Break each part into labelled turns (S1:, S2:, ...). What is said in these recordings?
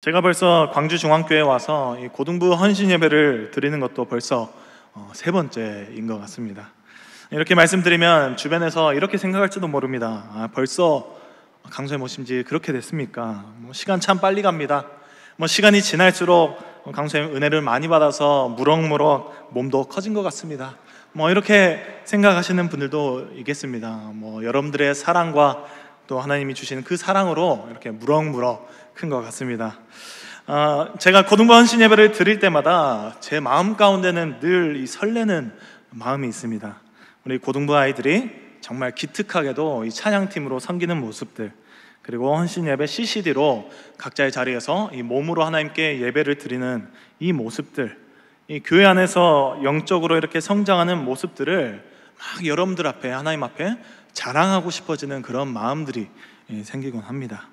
S1: 제가 벌써 광주중앙교회 와서 이 고등부 헌신 예배를 드리는 것도 벌써 어, 세 번째인 것 같습니다. 이렇게 말씀드리면 주변에서 이렇게 생각할지도 모릅니다. 아, 벌써 강수의모신지 그렇게 됐습니까? 뭐 시간 참 빨리 갑니다. 뭐 시간이 지날수록 강수의 은혜를 많이 받아서 무럭무럭 몸도 커진 것 같습니다. 뭐 이렇게 생각하시는 분들도 있겠습니다. 뭐 여러분들의 사랑과 또 하나님이 주시는 그 사랑으로 이렇게 무럭무럭 큰것 같습니다. 아, 제가 고등부 헌신 예배를 드릴 때마다 제 마음 가운데는 늘 이 설레는 마음이 있습니다. 우리 고등부 아이들이 정말 기특하게도 이 찬양팀으로 섬기는 모습들 그리고 헌신 예배 CCD로 각자의 자리에서 이 몸으로 하나님께 예배를 드리는 이 모습들 이 교회 안에서 영적으로 이렇게 성장하는 모습들을 막 여러분들 앞에 하나님 앞에 자랑하고 싶어지는 그런 마음들이 예, 생기곤 합니다.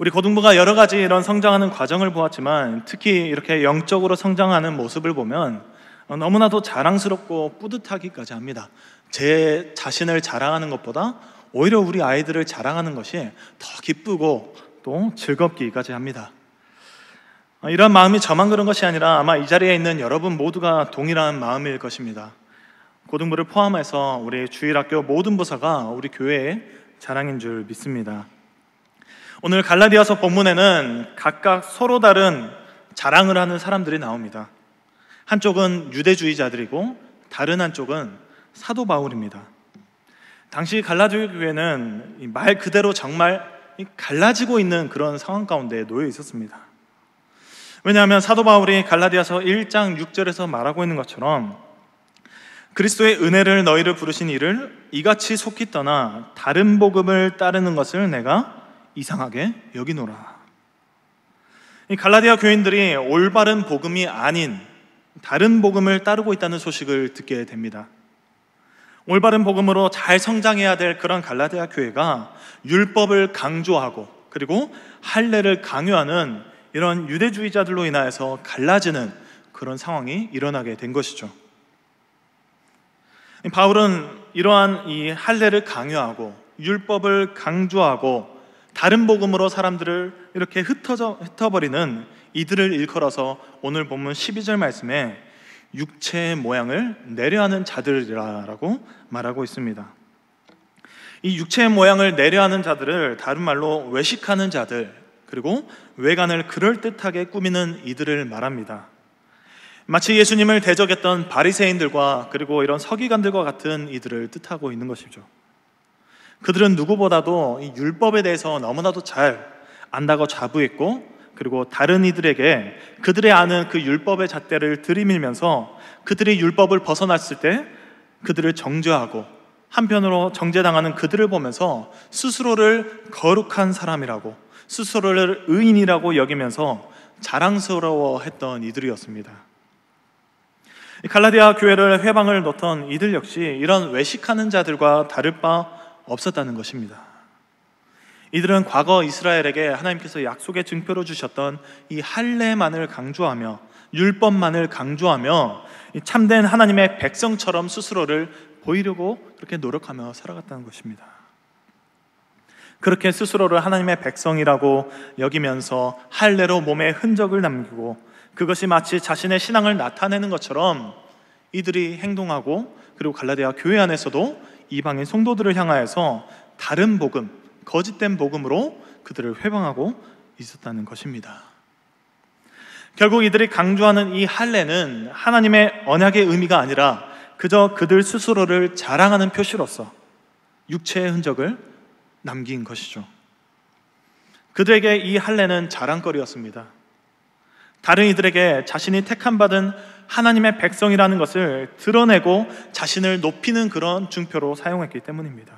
S1: 우리 고등부가 여러 가지 이런 성장하는 과정을 보았지만 특히 이렇게 영적으로 성장하는 모습을 보면 너무나도 자랑스럽고 뿌듯하기까지 합니다. 제 자신을 자랑하는 것보다 오히려 우리 아이들을 자랑하는 것이 더 기쁘고 또 즐겁기까지 합니다. 이런 마음이 저만 그런 것이 아니라 아마 이 자리에 있는 여러분 모두가 동일한 마음일 것입니다. 고등부를 포함해서 우리 주일학교 모든 부서가 우리 교회의 자랑인 줄 믿습니다. 오늘 갈라디아서 본문에는 각각 서로 다른 자랑을 하는 사람들이 나옵니다. 한쪽은 유대주의자들이고 다른 한쪽은 사도 바울입니다. 당시 갈라디아 교회는 말 그대로 정말 갈라지고 있는 그런 상황 가운데 놓여 있었습니다. 왜냐하면 사도 바울이 갈라디아서 1장 6절에서 말하고 있는 것처럼 그리스도의 은혜를 너희를 부르신 이를 이같이 속히 떠나 다른 복음을 따르는 것을 내가 이상하게 여기노라. 갈라디아 교인들이 올바른 복음이 아닌 다른 복음을 따르고 있다는 소식을 듣게 됩니다. 올바른 복음으로 잘 성장해야 될 그런 갈라디아 교회가 율법을 강조하고 그리고 할례를 강요하는 이런 유대주의자들로 인하여서 갈라지는 그런 상황이 일어나게 된 것이죠. 바울은 이러한 이 할례를 강요하고 율법을 강조하고 다른 복음으로 사람들을 이렇게 흩어져, 흩어버리는 이들을 일컬어서 오늘 본문 12절 말씀에 육체의 모양을 내려하는 자들이라고 말하고 있습니다. 이 육체의 모양을 내려하는 자들을 다른 말로 외식하는 자들, 그리고 외관을 그럴듯하게 꾸미는 이들을 말합니다. 마치 예수님을 대적했던 바리새인들과 그리고 이런 서기관들과 같은 이들을 뜻하고 있는 것이죠. 그들은 누구보다도 이 율법에 대해서 너무나도 잘 안다고 자부했고 그리고 다른 이들에게 그들의 아는 그 율법의 잣대를 들이밀면서 그들이 율법을 벗어났을 때 그들을 정죄하고 한편으로 정죄당하는 그들을 보면서 스스로를 거룩한 사람이라고 스스로를 의인이라고 여기면서 자랑스러워했던 이들이었습니다. 갈라디아 교회를 회방을 놓던 이들 역시 이런 외식하는 자들과 다를 바 없었다는 것입니다. 이들은 과거 이스라엘에게 하나님께서 약속의 증표로 주셨던 이 할례만을 강조하며 율법만을 강조하며 참된 하나님의 백성처럼 스스로를 보이려고 그렇게 노력하며 살아갔다는 것입니다. 그렇게 스스로를 하나님의 백성이라고 여기면서 할례로 몸에 흔적을 남기고 그것이 마치 자신의 신앙을 나타내는 것처럼 이들이 행동하고 그리고 갈라디아 교회 안에서도 이방인 성도들을 향하여서 다른 복음, 거짓된 복음으로 그들을 회방하고 있었다는 것입니다. 결국 이들이 강조하는 이 할례는 하나님의 언약의 의미가 아니라 그저 그들 스스로를 자랑하는 표시로서 육체의 흔적을 남긴 것이죠. 그들에게 이 할례는 자랑거리였습니다. 다른 이들에게 자신이 택함 받은 하나님의 백성이라는 것을 드러내고 자신을 높이는 그런 증표로 사용했기 때문입니다.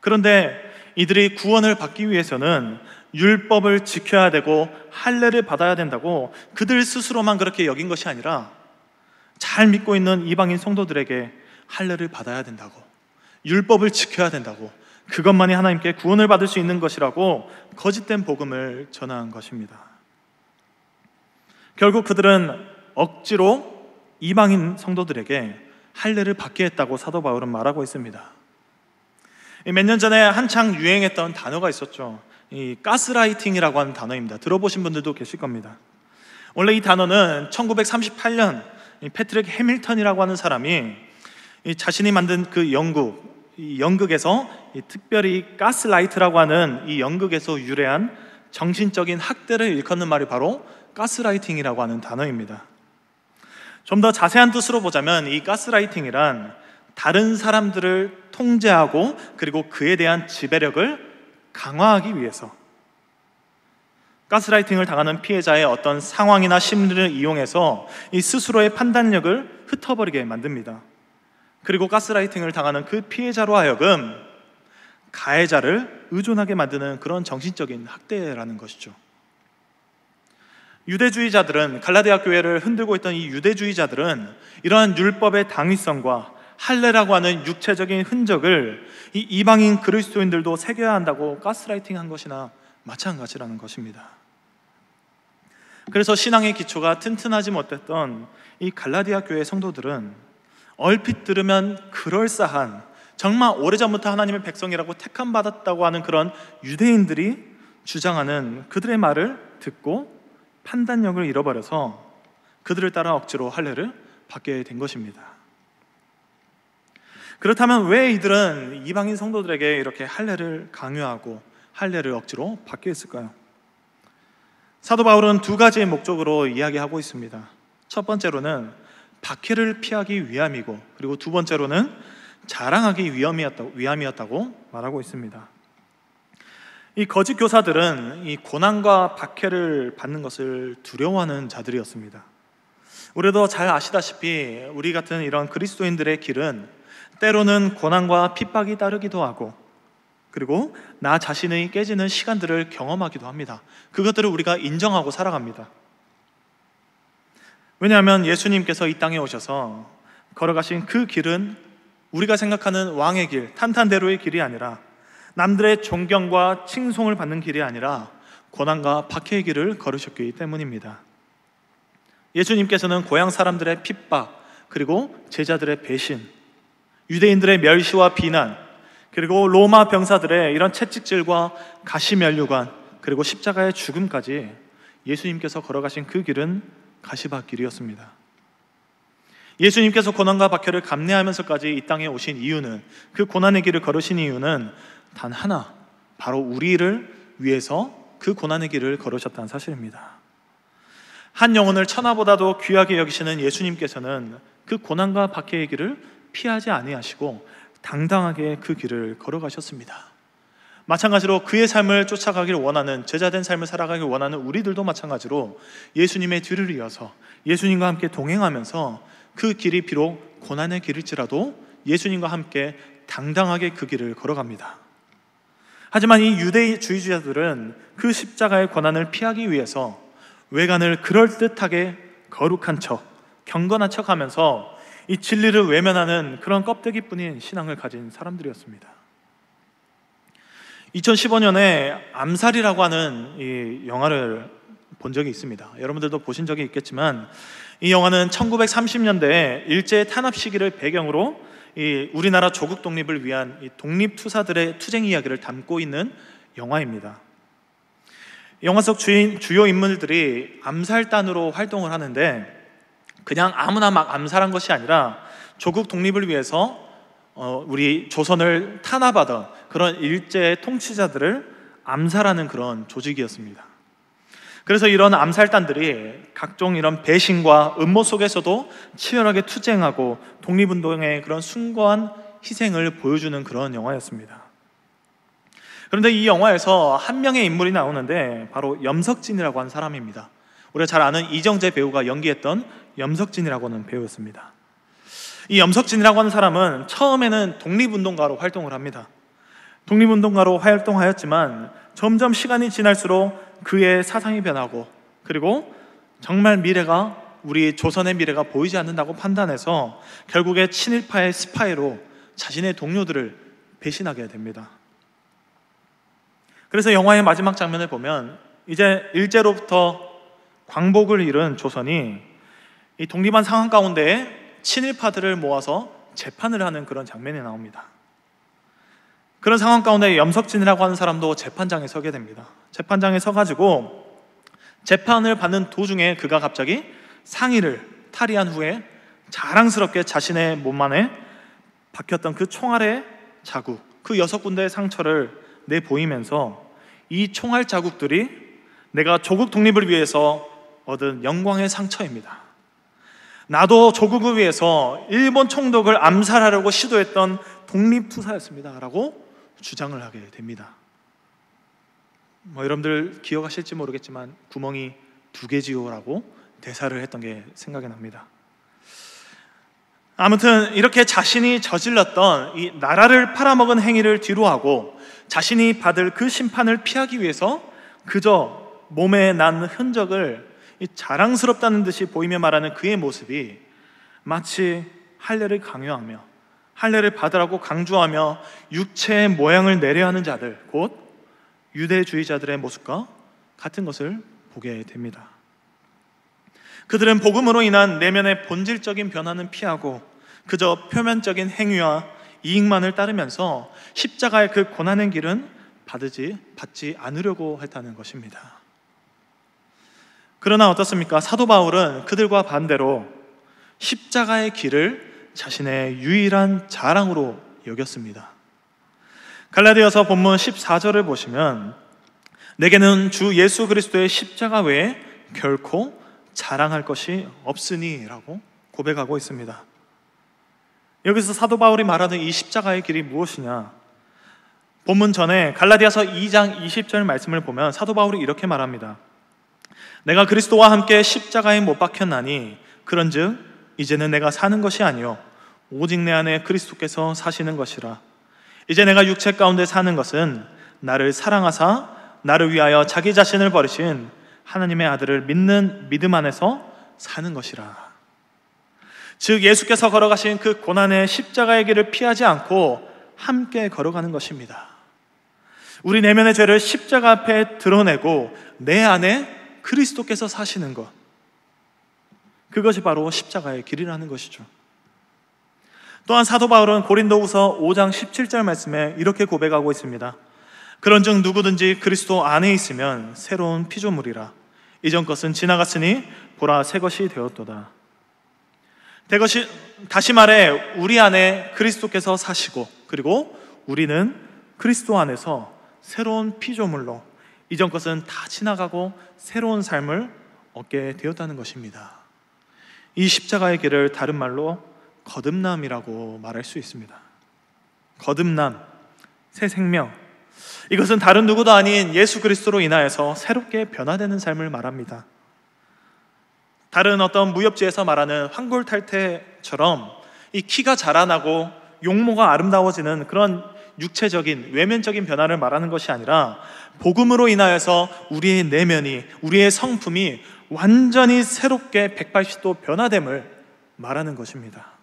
S1: 그런데 이들이 구원을 받기 위해서는 율법을 지켜야 되고 할례를 받아야 된다고 그들 스스로만 그렇게 여긴 것이 아니라 잘 믿고 있는 이방인 성도들에게 할례를 받아야 된다고 율법을 지켜야 된다고 그것만이 하나님께 구원을 받을 수 있는 것이라고 거짓된 복음을 전한 것입니다. 결국 그들은 억지로 이방인 성도들에게 할례를 받게 했다고 사도 바울은 말하고 있습니다. 몇 년 전에 한창 유행했던 단어가 있었죠. 이 가스라이팅이라고 하는 단어입니다. 들어보신 분들도 계실 겁니다. 원래 이 단어는 1938년 패트릭 해밀턴이라고 하는 사람이 자신이 만든 그 연극, 이 연극에서 특별히 가스라이트라고 하는 이 연극에서 유래한 정신적인 학대를 일컫는 말이 바로 가스라이팅이라고 하는 단어입니다. 좀더 자세한 뜻으로 보자면 이 가스라이팅이란 다른 사람들을 통제하고 그리고 그에 대한 지배력을 강화하기 위해서 가스라이팅을 당하는 피해자의 어떤 상황이나 심리를 이용해서 이 스스로의 판단력을 흩어버리게 만듭니다. 그리고 가스라이팅을 당하는 그 피해자로 하여금 가해자를 의존하게 만드는 그런 정신적인 학대라는 것이죠. 유대주의자들은 갈라디아 교회를 흔들고 있던 이 유대주의자들은 이러한 율법의 당위성과 할례라고 하는 육체적인 흔적을 이 이방인 그리스도인들도 새겨야 한다고 가스라이팅한 것이나 마찬가지라는 것입니다. 그래서 신앙의 기초가 튼튼하지 못했던 이 갈라디아 교회 성도들은 얼핏 들으면 그럴싸한 정말 오래전부터 하나님의 백성이라고 택함 받았다고 하는 그런 유대인들이 주장하는 그들의 말을 듣고 판단력을 잃어버려서 그들을 따라 억지로 할례를 받게 된 것입니다. 그렇다면 왜 이들은 이방인 성도들에게 이렇게 할례를 강요하고 할례를 억지로 받게 했을까요? 사도 바울은 두가지 목적으로 이야기하고 있습니다. 첫 번째로는 박해를 피하기 위함이고 그리고 두 번째로는 자랑하기 위함이었다고 말하고 있습니다. 이 거짓 교사들은 이 고난과 박해를 받는 것을 두려워하는 자들이었습니다. 우리도 잘 아시다시피 우리 같은 이런 그리스도인들의 길은 때로는 고난과 핍박이 따르기도 하고 그리고 나 자신의 깨지는 시간들을 경험하기도 합니다. 그것들을 우리가 인정하고 살아갑니다. 왜냐하면 예수님께서 이 땅에 오셔서 걸어가신 그 길은 우리가 생각하는 왕의 길, 탄탄대로의 길이 아니라 남들의 존경과 칭송을 받는 길이 아니라 고난과 박해의 길을 걸으셨기 때문입니다. 예수님께서는 고향 사람들의 핍박, 그리고 제자들의 배신, 유대인들의 멸시와 비난, 그리고 로마 병사들의 이런 채찍질과 가시면류관, 그리고 십자가의 죽음까지 예수님께서 걸어가신 그 길은 가시밭길이었습니다. 예수님께서 고난과 박해를 감내하면서까지 이 땅에 오신 이유는 그 고난의 길을 걸으신 이유는 단 하나, 바로 우리를 위해서 그 고난의 길을 걸으셨다는 사실입니다. 한 영혼을 천하보다도 귀하게 여기시는 예수님께서는 그 고난과 박해의 길을 피하지 아니하시고 당당하게 그 길을 걸어가셨습니다. 마찬가지로 그의 삶을 쫓아가기 원하는 제자된 삶을 살아가길 원하는 우리들도 마찬가지로 예수님의 뒤를 이어서 예수님과 함께 동행하면서 그 길이 비록 고난의 길일지라도 예수님과 함께 당당하게 그 길을 걸어갑니다. 하지만 이 유대주의자들은 그 십자가의 권한을 피하기 위해서 외관을 그럴듯하게 거룩한 척, 경건한 척 하면서 이 진리를 외면하는 그런 껍데기 뿐인 신앙을 가진 사람들이었습니다. 2015년에 암살이라고 하는 이 영화를 본 적이 있습니다. 여러분들도 보신 적이 있겠지만 이 영화는 1930년대에 일제 탄압 시기를 배경으로 이 우리나라 조국 독립을 위한 이 독립 투사들의 투쟁 이야기를 담고 있는 영화입니다. 영화 속 주인, 주요 인물들이 암살단으로 활동을 하는데 그냥 아무나 막 암살한 것이 아니라 조국 독립을 위해서 어, 우리 조선을 탄압하던 그런 일제의 통치자들을 암살하는 그런 조직이었습니다. 그래서 이런 암살단들이 각종 이런 배신과 음모 속에서도 치열하게 투쟁하고 독립운동의 그런 숭고한 희생을 보여주는 그런 영화였습니다. 그런데 이 영화에서 한 명의 인물이 나오는데 바로 염석진이라고 하는 사람입니다. 우리가 잘 아는 이정재 배우가 연기했던 염석진이라고 하는 배우였습니다. 이 염석진이라고 하는 사람은 처음에는 독립운동가로 활동을 합니다. 독립운동가로 활동하였지만 점점 시간이 지날수록 그의 사상이 변하고 그리고 정말 미래가 우리 조선의 미래가 보이지 않는다고 판단해서 결국에 친일파의 스파이로 자신의 동료들을 배신하게 됩니다. 그래서 영화의 마지막 장면을 보면 이제 일제로부터 광복을 잃은 조선이 이 독립한 상황 가운데 친일파들을 모아서 재판을 하는 그런 장면이 나옵니다. 그런 상황 가운데 염석진이라고 하는 사람도 재판장에 서게 됩니다. 재판장에 서가지고 재판을 받는 도중에 그가 갑자기 상의를 탈의한 후에 자랑스럽게 자신의 몸 안에 박혔던 그 총알의 자국, 그 여섯 군데의 상처를 내보이면서 이 총알 자국들이 내가 조국 독립을 위해서 얻은 영광의 상처입니다. 나도 조국을 위해서 일본 총독을 암살하려고 시도했던 독립투사였습니다. 라고 주장을 하게 됩니다. 뭐 여러분들 기억하실지 모르겠지만 구멍이 두 개지요라고 대사를 했던 게 생각이 납니다. 아무튼 이렇게 자신이 저질렀던 이 나라를 팔아먹은 행위를 뒤로하고 자신이 받을 그 심판을 피하기 위해서 그저 몸에 난 흔적을 자랑스럽다는 듯이 보이며 말하는 그의 모습이 마치 할례를 강요하며 할례를 받으라고 강조하며 육체의 모양을 내려하는 자들, 곧 유대주의자들의 모습과 같은 것을 보게 됩니다. 그들은 복음으로 인한 내면의 본질적인 변화는 피하고 그저 표면적인 행위와 이익만을 따르면서 십자가의 그 고난의 길은 받지 받지 않으려고 했다는 것입니다. 그러나 어떻습니까? 사도 바울은 그들과 반대로 십자가의 길을 자신의 유일한 자랑으로 여겼습니다. 갈라디아서 본문 14절을 보시면 내게는 주 예수 그리스도의 십자가 외에 결코 자랑할 것이 없으니라고 고백하고 있습니다. 여기서 사도 바울이 말하는 이 십자가의 길이 무엇이냐? 본문 전에 갈라디아서 2장 20절 말씀을 보면 사도 바울이 이렇게 말합니다. 내가 그리스도와 함께 십자가에 못 박혔나니 그런즉 이제는 내가 사는 것이 아니요 오직 내 안에 그리스도께서 사시는 것이라. 이제 내가 육체 가운데 사는 것은 나를 사랑하사 나를 위하여 자기 자신을 버리신 하나님의 아들을 믿는 믿음 안에서 사는 것이라. 즉 예수께서 걸어가신 그 고난의 십자가의 길을 피하지 않고 함께 걸어가는 것입니다. 우리 내면의 죄를 십자가 앞에 드러내고 내 안에 그리스도께서 사시는 것. 그것이 바로 십자가의 길이라는 것이죠. 또한 사도 바울은 고린도후서 5장 17절 말씀에 이렇게 고백하고 있습니다. 그런즉 누구든지 그리스도 안에 있으면 새로운 피조물이라 이전 것은 지나갔으니 보라 새 것이 되었도다. 대것이 다시 말해 우리 안에 그리스도께서 사시고 그리고 우리는 그리스도 안에서 새로운 피조물로 이전 것은 다 지나가고 새로운 삶을 얻게 되었다는 것입니다. 이 십자가의 길을 다른 말로 거듭남이라고 말할 수 있습니다. 거듭남, 새 생명. 이것은 다른 누구도 아닌 예수 그리스도로 인하여서 새롭게 변화되는 삶을 말합니다. 다른 어떤 무협지에서 말하는 황골탈태처럼 이 키가 자라나고 용모가 아름다워지는 그런 육체적인 외면적인 변화를 말하는 것이 아니라 복음으로 인하여서 우리의 내면이 우리의 성품이 완전히 새롭게 180도 변화됨을 말하는 것입니다.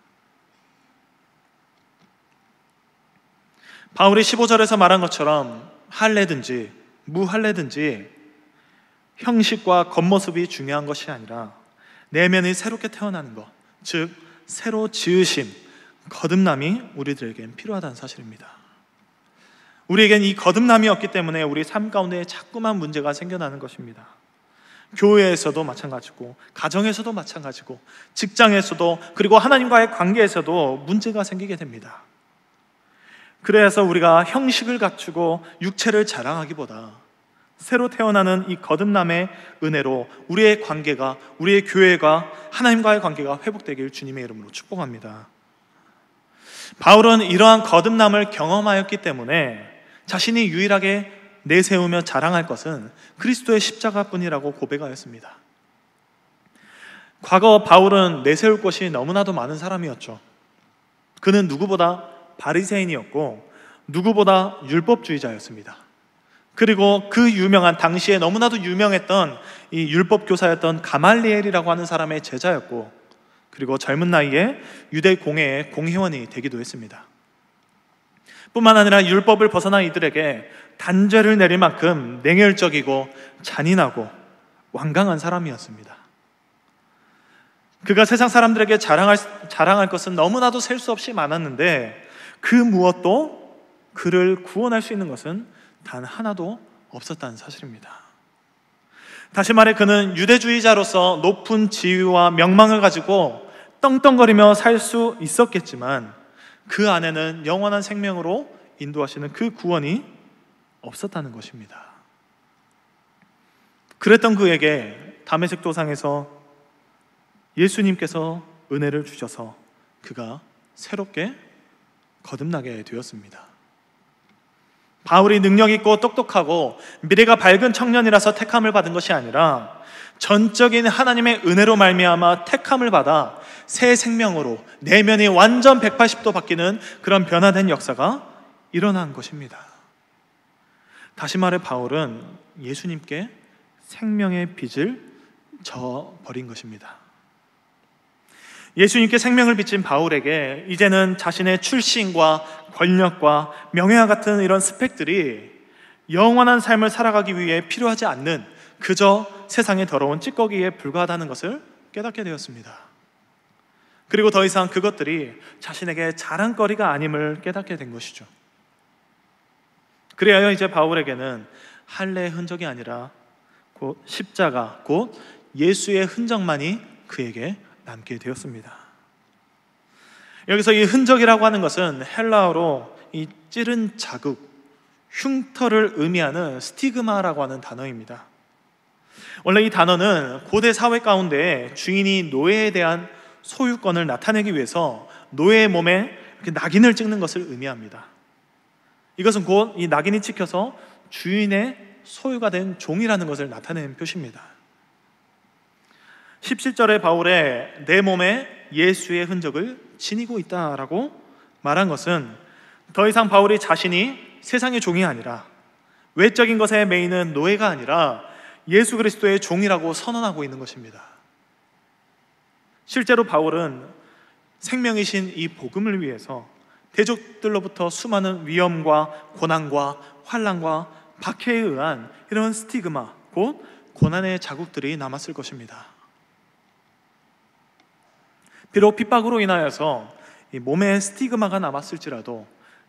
S1: 바울이 15절에서 말한 것처럼 할래든지무할래든지 형식과 겉모습이 중요한 것이 아니라 내면이 새롭게 태어나는 것, 즉 새로 지으심, 거듭남이 우리들에겐 필요하다는 사실입니다. 우리에겐 이 거듭남이 없기 때문에 우리 삶 가운데 자꾸만 문제가 생겨나는 것입니다. 교회에서도 마찬가지고, 가정에서도 마찬가지고, 직장에서도, 그리고 하나님과의 관계에서도 문제가 생기게 됩니다. 그래서 우리가 형식을 갖추고 육체를 자랑하기보다 새로 태어나는 이 거듭남의 은혜로 우리의 관계가, 우리의 교회가, 하나님과의 관계가 회복되길 주님의 이름으로 축복합니다. 바울은 이러한 거듭남을 경험하였기 때문에 자신이 유일하게 내세우며 자랑할 것은 그리스도의 십자가뿐이라고 고백하였습니다. 과거 바울은 내세울 것이 너무나도 많은 사람이었죠. 그는 누구보다 바리새인이었고 누구보다 율법주의자였습니다. 그리고 그 유명한 당시에 너무나도 유명했던 이 율법 교사였던 가말리엘이라고 하는 사람의 제자였고 그리고 젊은 나이에 유대 공회의 공회원이 되기도 했습니다. 뿐만 아니라 율법을 벗어난 이들에게 단죄를 내릴 만큼 냉혈적이고 잔인하고 완강한 사람이었습니다. 그가 세상 사람들에게 자랑할, 자랑할 것은 너무나도 셀 수 없이 많았는데 그 무엇도 그를 구원할 수 있는 것은 단 하나도 없었다는 사실입니다. 다시 말해 그는 유대주의자로서 높은 지위와 명망을 가지고 떵떵거리며 살 수 있었겠지만 그 안에는 영원한 생명으로 인도하시는 그 구원이 없었다는 것입니다. 그랬던 그에게 담에색 도상에서 예수님께서 은혜를 주셔서 그가 새롭게 거듭나게 되었습니다. 바울이 능력 있고 똑똑하고 미래가 밝은 청년이라서 택함을 받은 것이 아니라 전적인 하나님의 은혜로 말미암아 택함을 받아 새 생명으로 내면이 완전 180도 바뀌는 그런 변화된 역사가 일어난 것입니다. 다시 말해 바울은 예수님께 생명의 빚을 져 버린 것입니다. 예수님께 생명을 비친 바울에게 이제는 자신의 출신과 권력과 명예와 같은 이런 스펙들이 영원한 삶을 살아가기 위해 필요하지 않는 그저 세상의 더러운 찌꺼기에 불과하다는 것을 깨닫게 되었습니다. 그리고 더 이상 그것들이 자신에게 자랑거리가 아님을 깨닫게 된 것이죠. 그래야 이제 바울에게는 할례의 흔적이 아니라 곧 십자가, 곧 예수의 흔적만이 그에게 남게 되었습니다. 여기서 이 흔적이라고 하는 것은 헬라어로 이 찌른 자국, 흉터를 의미하는 스티그마라고 하는 단어입니다. 원래 이 단어는 고대 사회 가운데 주인이 노예에 대한 소유권을 나타내기 위해서 노예의 몸에 낙인을 찍는 것을 의미합니다. 이것은 곧 이 낙인이 찍혀서 주인의 소유가 된 종이라는 것을 나타내는 표시입니다. 17절에 바울의 내 몸에 예수의 흔적을 지니고 있다라고 말한 것은 더 이상 바울이 자신이 세상의 종이 아니라 외적인 것에 매이는 노예가 아니라 예수 그리스도의 종이라고 선언하고 있는 것입니다. 실제로 바울은 생명이신 이 복음을 위해서 대족들로부터 수많은 위험과 고난과 환란과 박해에 의한 이런 스티그마 곧 고난의 자국들이 남았을 것입니다. 비록 핍박으로 인하여서 몸에 스티그마가 남았을지라도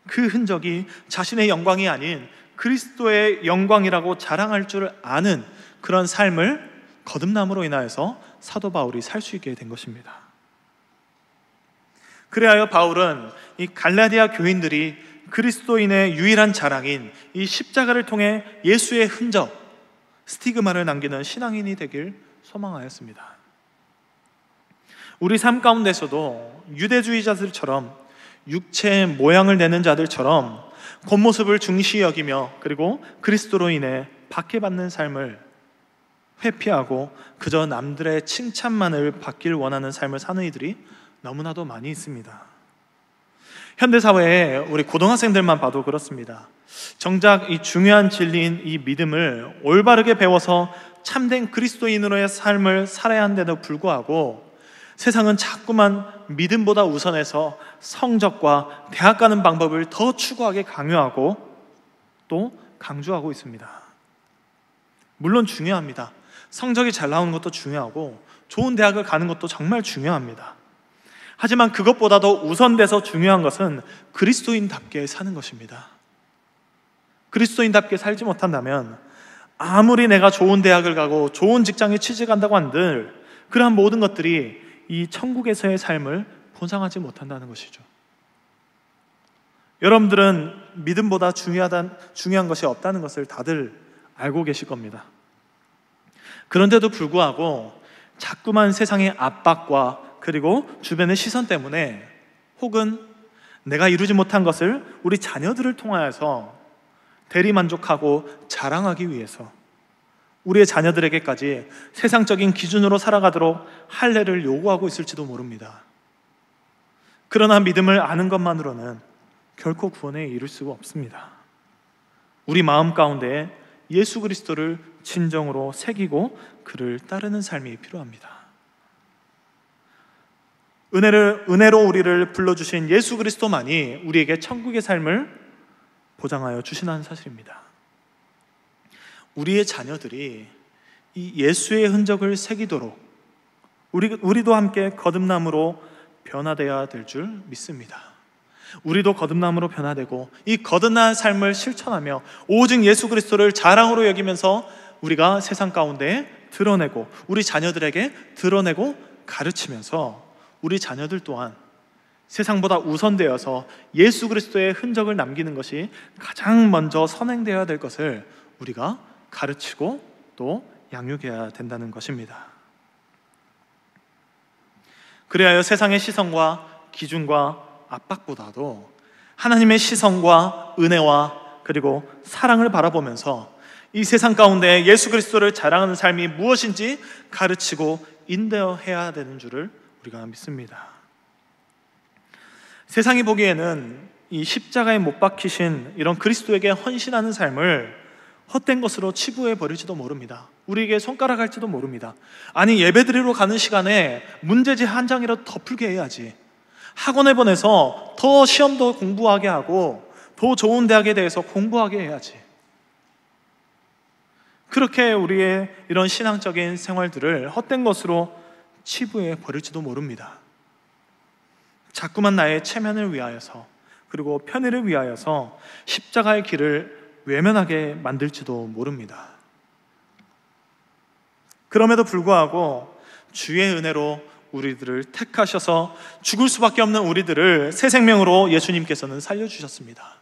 S1: 그 흔적이 자신의 영광이 아닌 그리스도의 영광이라고 자랑할 줄 아는 그런 삶을 거듭남으로 인하여서 사도 바울이 살 수 있게 된 것입니다. 그래하여 바울은 이 갈라디아 교인들이 그리스도인의 유일한 자랑인 이 십자가를 통해 예수의 흔적, 스티그마를 남기는 신앙인이 되길 소망하였습니다. 우리 삶 가운데서도 유대주의자들처럼 육체의 모양을 내는 자들처럼 겉모습을 중시 여기며 그리고 그리스도로 인해 박해받는 삶을 회피하고 그저 남들의 칭찬만을 받길 원하는 삶을 사는 이들이 너무나도 많이 있습니다. 현대 사회에 우리 고등학생들만 봐도 그렇습니다. 정작 이 중요한 진리인 이 믿음을 올바르게 배워서 참된 그리스도인으로의 삶을 살아야 한데도 불구하고 세상은 자꾸만 믿음보다 우선해서 성적과 대학 가는 방법을 더 추구하게 강요하고 또 강조하고 있습니다. 물론 중요합니다. 성적이 잘 나오는 것도 중요하고 좋은 대학을 가는 것도 정말 중요합니다. 하지만 그것보다 더 우선돼서 중요한 것은 그리스도인답게 사는 것입니다. 그리스도인답게 살지 못한다면 아무리 내가 좋은 대학을 가고 좋은 직장에 취직한다고 한들 그러한 모든 것들이 이 천국에서의 삶을 보상하지 못한다는 것이죠. 여러분들은 믿음보다 중요하단, 중요한 것이 없다는 것을 다들 알고 계실 겁니다. 그런데도 불구하고 자꾸만 세상의 압박과 그리고 주변의 시선 때문에 혹은 내가 이루지 못한 것을 우리 자녀들을 통하여서 대리만족하고 자랑하기 위해서 우리의 자녀들에게까지 세상적인 기준으로 살아가도록 할례를 요구하고 있을지도 모릅니다. 그러나 믿음을 아는 것만으로는 결코 구원에 이를 수가 없습니다. 우리 마음 가운데 예수 그리스도를 진정으로 새기고 그를 따르는 삶이 필요합니다. 은혜를 은혜로 우리를 불러 주신 예수 그리스도만이 우리에게 천국의 삶을 보장하여 주신다는 사실입니다. 우리의 자녀들이 이 예수의 흔적을 새기도록 우리, 우리도 함께 거듭남으로 변화되어야 될 줄 믿습니다. 우리도 거듭남으로 변화되고 이 거듭난 삶을 실천하며 오직 예수 그리스도를 자랑으로 여기면서 우리가 세상 가운데 드러내고 우리 자녀들에게 드러내고 가르치면서 우리 자녀들 또한 세상보다 우선되어서 예수 그리스도의 흔적을 남기는 것이 가장 먼저 선행되어야 될 것을 우리가 가르치고 또 양육해야 된다는 것입니다. 그리하 세상의 시선과 기준과 압박보다도 하나님의 시선과 은혜와 그리고 사랑을 바라보면서 이 세상 가운데 예수 그리스도를 자랑하는 삶이 무엇인지 가르치고 인도해야 되는 줄을 우리가 믿습니다. 세상이 보기에는 이 십자가에 못 박히신 이런 그리스도에게 헌신하는 삶을 헛된 것으로 치부해 버릴지도 모릅니다. 우리에게 손가락 할지도 모릅니다. 아니 예배 드리러 가는 시간에 문제지 한 장이라도 더 풀게 해야지. 학원에 보내서 더 시험도 공부하게 하고 더 좋은 대학에 대해서 공부하게 해야지. 그렇게 우리의 이런 신앙적인 생활들을 헛된 것으로 치부해 버릴지도 모릅니다. 자꾸만 나의 체면을 위하여서 그리고 편의를 위하여서 십자가의 길을 외면하게 만들지도 모릅니다. 그럼에도 불구하고 주의 은혜로 우리들을 택하셔서 죽을 수밖에 없는 우리들을 새 생명으로 예수님께서는 살려주셨습니다.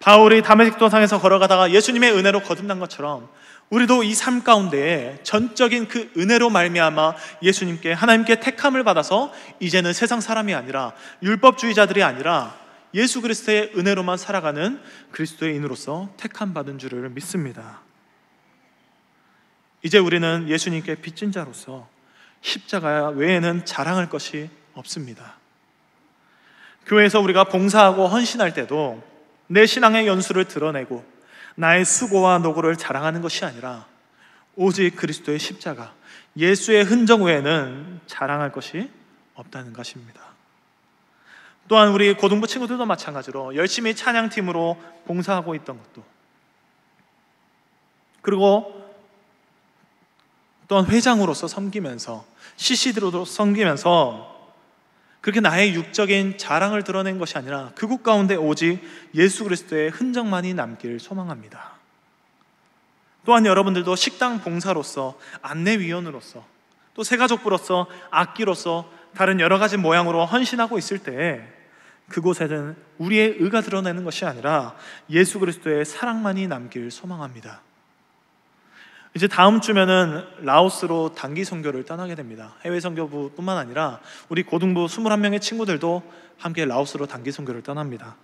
S1: 바울이 담메직도상에서 걸어가다가 예수님의 은혜로 거듭난 것처럼 우리도 이 삶 가운데에 전적인 그 은혜로 말미암아 예수님께 하나님께 택함을 받아서 이제는 세상 사람이 아니라 율법주의자들이 아니라 예수 그리스도의 은혜로만 살아가는 그리스도의인으로서 택함 받은 줄을 믿습니다. 이제 우리는 예수님께 빚진 자로서 십자가 외에는 자랑할 것이 없습니다. 교회에서 우리가 봉사하고 헌신할 때도 내 신앙의 연수를 드러내고 나의 수고와 노고를 자랑하는 것이 아니라 오직 그리스도의 십자가, 예수의 흔적 외에는 자랑할 것이 없다는 것입니다. 또한 우리 고등부 친구들도 마찬가지로 열심히 찬양팀으로 봉사하고 있던 것도 그리고 또한 회장으로서 섬기면서 c c 들로도 섬기면서 그렇게 나의 육적인 자랑을 드러낸 것이 아니라 그곳 가운데 오직 예수 그리스도의 흔적만이 남길 소망합니다. 또한 여러분들도 식당 봉사로서 안내위원으로서 또 새가족부로서 악기로서 다른 여러 가지 모양으로 헌신하고 있을 때 그곳에는 우리의 의가 드러내는 것이 아니라 예수 그리스도의 사랑만이 남길 소망합니다. 이제 다음 주면은 라오스로 단기 선교를 떠나게 됩니다. 해외 선교부뿐만 아니라 우리 고등부 21명의 친구들도 함께 라오스로 단기 선교를 떠납니다.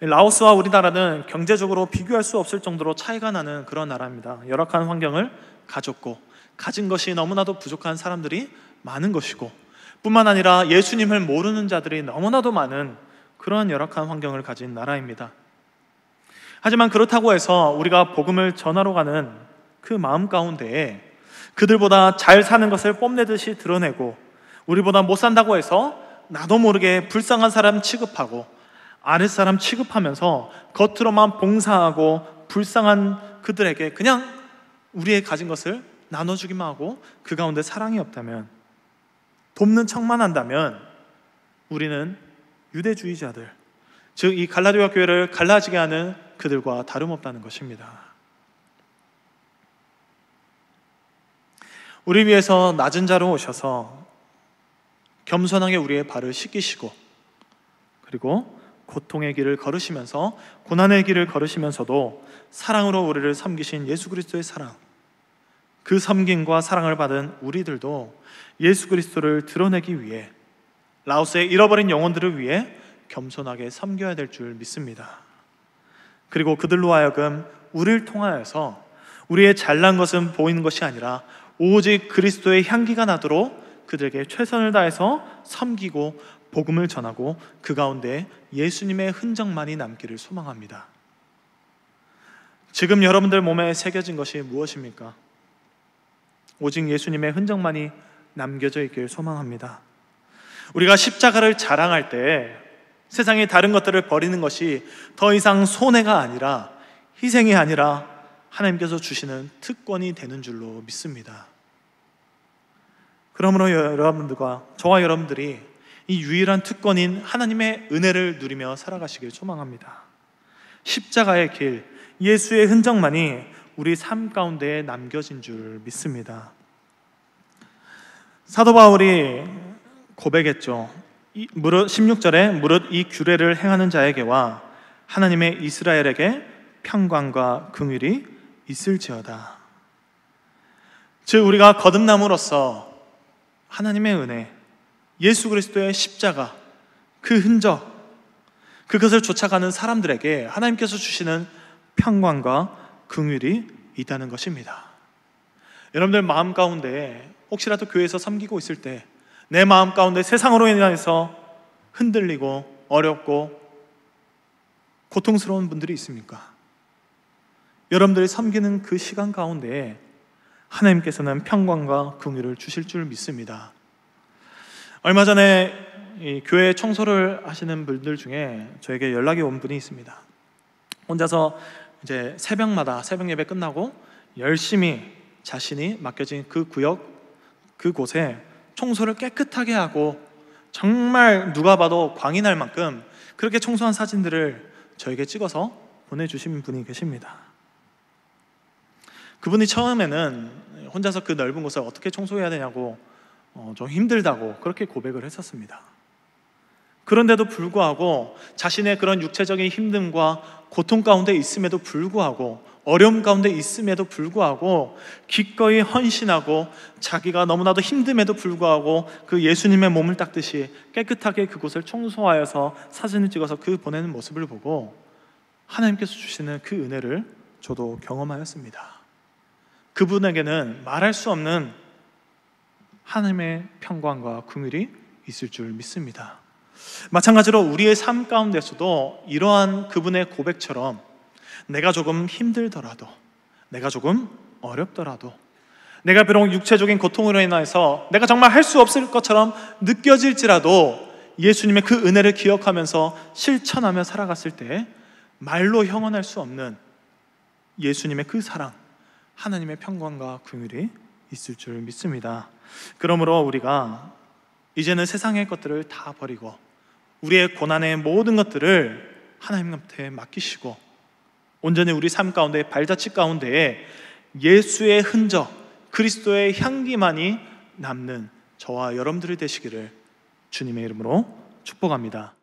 S1: 라오스와 우리나라는 경제적으로 비교할 수 없을 정도로 차이가 나는 그런 나라입니다. 열악한 환경을 가졌고 가진 것이 너무나도 부족한 사람들이 많은 것이고 뿐만 아니라 예수님을 모르는 자들이 너무나도 많은 그러한 열악한 환경을 가진 나라입니다. 하지만 그렇다고 해서 우리가 복음을 전하러 가는 그 마음 가운데에 그들보다 잘 사는 것을 뽐내듯이 드러내고 우리보다 못 산다고 해서 나도 모르게 불쌍한 사람 취급하고 아랫사람 취급하면서 겉으로만 봉사하고 불쌍한 그들에게 그냥 우리의 가진 것을 나눠주기만 하고 그 가운데 사랑이 없다면 돕는 척만 한다면 우리는 유대주의자들, 즉 이 갈라디아 교회를 갈라지게 하는 그들과 다름없다는 것입니다. 우리 위해서 낮은 자로 오셔서 겸손하게 우리의 발을 씻기시고 그리고 고통의 길을 걸으시면서 고난의 길을 걸으시면서도 사랑으로 우리를 섬기신 예수 그리스도의 사랑 그 섬김과 사랑을 받은 우리들도 예수 그리스도를 드러내기 위해 라오스의 잃어버린 영혼들을 위해 겸손하게 섬겨야 될 줄 믿습니다. 그리고 그들로 하여금 우리를 통하여서 우리의 잘난 것은 보이는 것이 아니라 오직 그리스도의 향기가 나도록 그들에게 최선을 다해서 섬기고 복음을 전하고 그 가운데 예수님의 흔적만이 남기를 소망합니다. 지금 여러분들 몸에 새겨진 것이 무엇입니까? 오직 예수님의 흔적만이 남겨져 있길 소망합니다. 우리가 십자가를 자랑할 때 세상의 다른 것들을 버리는 것이 더 이상 손해가 아니라 희생이 아니라 하나님께서 주시는 특권이 되는 줄로 믿습니다. 그러므로 여러분들과 저와 여러분들이 이 유일한 특권인 하나님의 은혜를 누리며 살아가시길 소망합니다. 십자가의 길, 예수의 흔적만이 우리 삶 가운데에 남겨진 줄 믿습니다. 사도 바울이 고백했죠. 무릇 16절에 무릇 이 규례를 행하는 자에게와 하나님의 이스라엘에게 평강과 긍휼이 있을지어다. 즉 우리가 거듭남으로써 하나님의 은혜, 예수 그리스도의 십자가, 그 흔적, 그것을 쫓아가는 사람들에게 하나님께서 주시는 평강과 긍휼이 있다는 것입니다. 여러분들 마음 가운데 혹시라도 교회에서 섬기고 있을 때 내 마음 가운데 세상으로 인해서 흔들리고 어렵고 고통스러운 분들이 있습니까? 여러분들이 섬기는 그 시간 가운데 하나님께서는 평강과 긍휼을 주실 줄 믿습니다. 얼마 전에 교회 청소를 하시는 분들 중에 저에게 연락이 온 분이 있습니다. 혼자서 이제 새벽마다 새벽 예배 끝나고 열심히 자신이 맡겨진 그 구역 그곳에 청소를 깨끗하게 하고 정말 누가 봐도 광이 날 만큼 그렇게 청소한 사진들을 저에게 찍어서 보내주신 분이 계십니다. 그분이 처음에는 혼자서 그 넓은 곳을 어떻게 청소해야 되냐고 어, 좀 힘들다고 그렇게 고백을 했었습니다. 그런데도 불구하고 자신의 그런 육체적인 힘듦과 고통 가운데 있음에도 불구하고 어려움 가운데 있음에도 불구하고 기꺼이 헌신하고 자기가 너무나도 힘듦에도 불구하고 그 예수님의 몸을 닦듯이 깨끗하게 그곳을 청소하여서 사진을 찍어서 그 보내는 모습을 보고 하나님께서 주시는 그 은혜를 저도 경험하였습니다. 그분에게는 말할 수 없는 하나님의 평강과 긍휼이 있을 줄 믿습니다. 마찬가지로 우리의 삶 가운데서도 이러한 그분의 고백처럼 내가 조금 힘들더라도, 내가 조금 어렵더라도, 내가 비록 육체적인 고통으로 인해서 내가 정말 할 수 없을 것처럼 느껴질지라도 예수님의 그 은혜를 기억하면서 실천하며 살아갔을 때 말로 형언할 수 없는 예수님의 그 사랑, 하나님의 평강과 긍휼이 있을 줄 믿습니다. 그러므로 우리가 이제는 세상의 것들을 다 버리고 우리의 고난의 모든 것들을 하나님한테 맡기시고 온전히 우리 삶 가운데 발자취 가운데에 예수의 흔적, 그리스도의 향기만이 남는 저와 여러분들이 되시기를 주님의 이름으로 축복합니다.